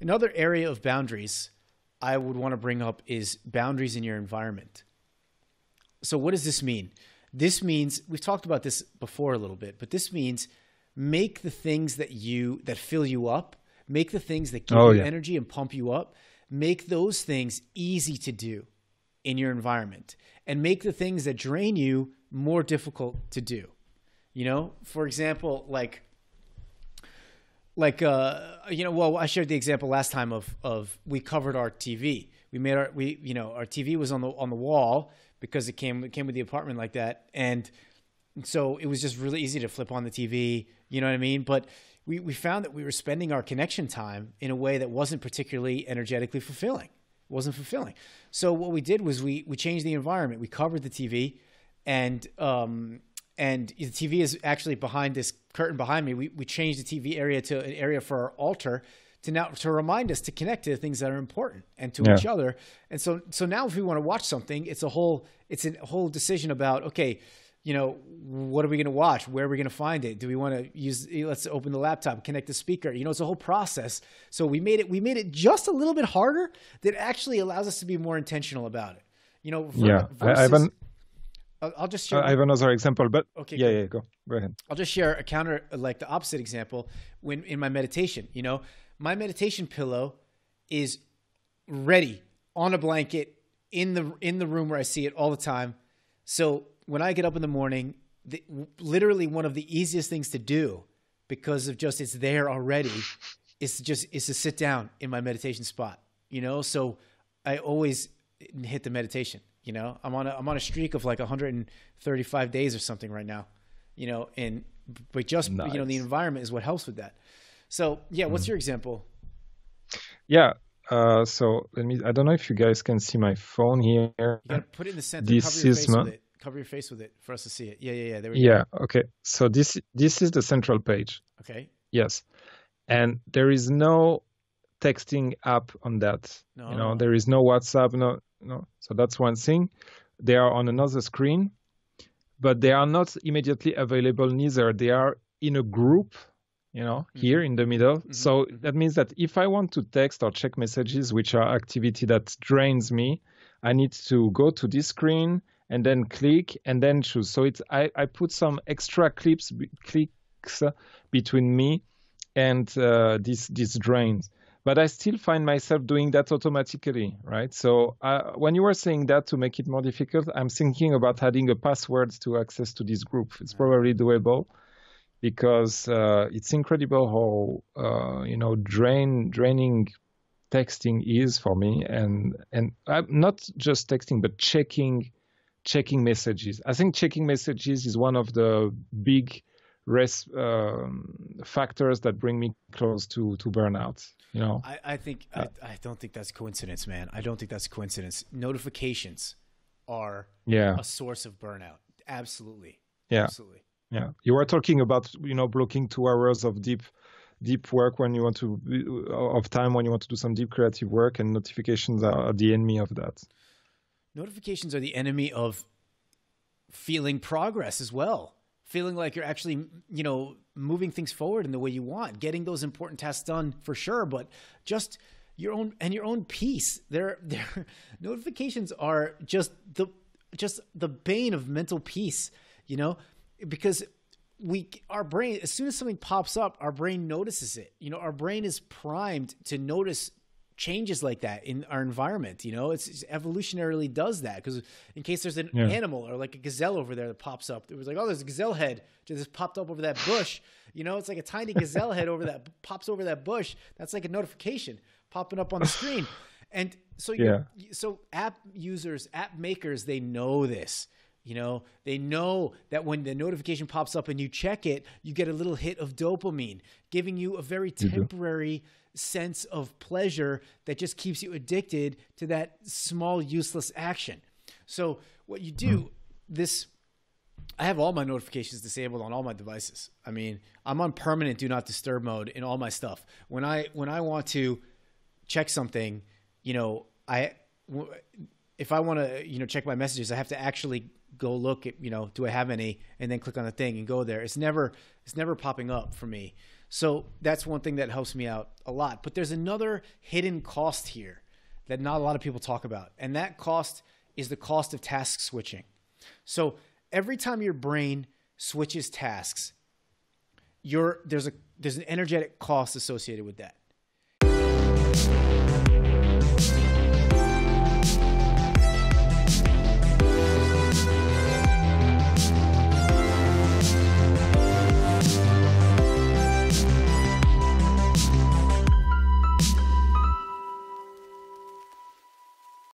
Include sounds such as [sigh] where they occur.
Another area of boundaries I would want to bring up is boundaries in your environment. So, what does this mean? This means we've talked about this before a little bit, but this means make the things that you that fill you up, make the things that give oh, you yeah. energy and pump you up, make those things easy to do in your environment and make the things that drain you more difficult to do. You know, for example, like like uh, you know, well, I shared the example last time of of we covered our TV. We made our we you know our TV was on the on the wall because it came it came with the apartment like that, and so it was just really easy to flip on the TV. You know what I mean? But we, we found that we were spending our connection time in a way that wasn't particularly energetically fulfilling. It wasn't fulfilling. So what we did was we we changed the environment. We covered the TV, and um, and the TV is actually behind this curtain behind me. We, we changed the TV area to an area for our altar to now to remind us to connect to the things that are important and to yeah. each other. And so so now if we want to watch something, it's a whole it's a whole decision about okay, you know, what are we going to watch? Where are we going to find it? Do we want to use eh, let's open the laptop, connect the speaker. You know, it's a whole process. So we made it we made it just a little bit harder that actually allows us to be more intentional about it. You know, for, yeah. Versus, I, I I'll, I'll just share. Uh, I have another example, but okay, yeah, yeah, go, go ahead. I'll just share a counter, like the opposite example. When in my meditation, you know, my meditation pillow is ready on a blanket in the in the room where I see it all the time. So when I get up in the morning, the, literally one of the easiest things to do, because of just it's there already, is to just is to sit down in my meditation spot. You know, so I always hit the meditation. You know, I'm on a, I'm on a streak of like 135 days or something right now. You know, and but just nice. you know the environment is what helps with that. So yeah, what's mm-hmm. your example? Yeah. Uh, so let me. I don't know if you guys can see my phone here. You gotta put it in the center. This is my cover your face with it for us to see it. Yeah, yeah, yeah. There we yeah. Go. Okay. So this this is the central page. Okay. Yes, and there is no texting app on that. No. You know, there is no WhatsApp. No, no, So that's one thing. They are on another screen, but they are not immediately available neither. They are in a group, you know, mm-hmm. here in the middle. Mm-hmm. So mm-hmm. that means that if I want to text or check messages, which are activity that drains me, I need to go to this screen and then click and then choose. So it's I, I put some extra clips clicks between me and uh, this this drains but I still find myself doing that automatically, right? So uh, when you were saying that to make it more difficult, I'm thinking about adding a password to access to this group. It's mm-hmm. probably doable because uh, it's incredible how uh, you know drain draining texting is for me, and and I'm uh, not just texting but checking checking messages. I think checking messages is one of the big risk um, factors that bring me close to to burnout. You know, I, I think I, I don't think that's coincidence, man. I don't think that's coincidence. Notifications are yeah. a source of burnout. Absolutely. Yeah. Absolutely. Yeah. You are talking about you know blocking two hours of deep deep work when you want to of time when you want to do some deep creative work and notifications are the enemy of that notifications are the enemy of feeling progress as well feeling like you're actually, you know, moving things forward in the way you want, getting those important tasks done for sure, but just your own and your own peace. Their [laughs] their notifications are just the just the bane of mental peace, you know, because we our brain as soon as something pops up, our brain notices it. You know, our brain is primed to notice changes like that in our environment. You know, it's, it's evolutionarily does that because in case there's an yeah. animal or like a gazelle over there that pops up, it was like, oh, there's a gazelle head just popped up over that bush. You know, it's like a tiny gazelle head over that pops over that bush. That's like a notification popping up on the screen. And so, yeah. so app users, app makers, they know this. You know, they know that when the notification pops up and you check it, you get a little hit of dopamine, giving you a very mm-hmm. temporary sense of pleasure that just keeps you addicted to that small, useless action. So, what you do, mm-hmm. this, I have all my notifications disabled on all my devices. I mean, I'm on permanent do not disturb mode in all my stuff. When I when I want to check something, you know, I if I want to, you know, check my messages, I have to actually go look at, you know, do I have any? And then click on the thing and go there. It's never, it's never popping up for me. So that's one thing that helps me out a lot. But there's another hidden cost here that not a lot of people talk about. And that cost is the cost of task switching. So every time your brain switches tasks, there's a there's an energetic cost associated with that.